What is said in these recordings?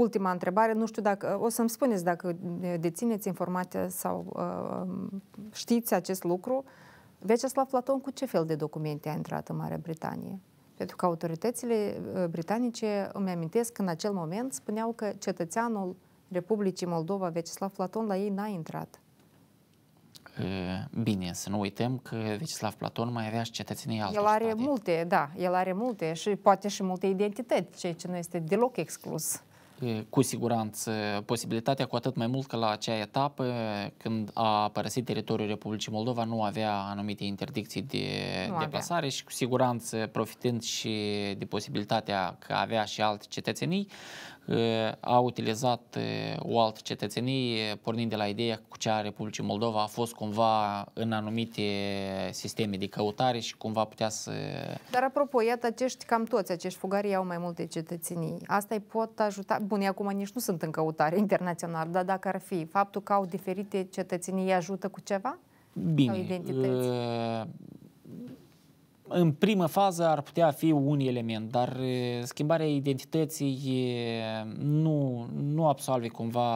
ultima întrebare, nu știu dacă, o să-mi spuneți dacă dețineți informația sau uh, știți acest lucru, Vyacheslav Platon cu ce fel de documente a intrat în Marea Britanie? Pentru că autoritățile uh, britanice, îmi amintesc că în acel moment spuneau că cetățeanul Republicii Moldova, Vyacheslav Platon, la ei n-a intrat. Bine, să nu uităm că Vyacheslav Platon mai avea și cetățenii altor El are state. multe, da, el are multe și poate și multe identități, ceea ce nu este deloc exclus cu siguranță posibilitatea, cu atât mai mult că la acea etapă, când a părăsit teritoriul Republicii Moldova, nu avea anumite interdicții de nu deplasare avea. și cu siguranță, profitând și de posibilitatea că avea și alte cetățenii, a utilizat o altă cetățenie, pornind de la ideea cu cea a Republicii Moldova a fost cumva în anumite sisteme de căutare și cumva putea să... Dar apropo, iată, acești, cam toți acești fugari au mai multe cetățenii. Asta îi pot ajuta. Bun, acum nici nu sunt în căutare internațional, dar dacă ar fi, faptul că au diferite cetățenii ajută cu ceva? Bine. Sau identități? Uh, în primă fază ar putea fi un element, dar schimbarea identității nu, nu absolve cumva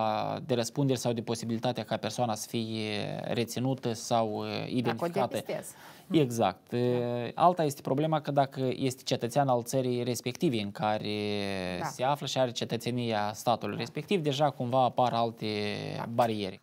de răspundere sau de posibilitatea ca persoana să fie reținută sau identificată. Exact. exact. Alta este problema că dacă este cetățean al țării respective în care da. se află și are cetățenia statului da. respectiv, deja cumva apar alte da. bariere.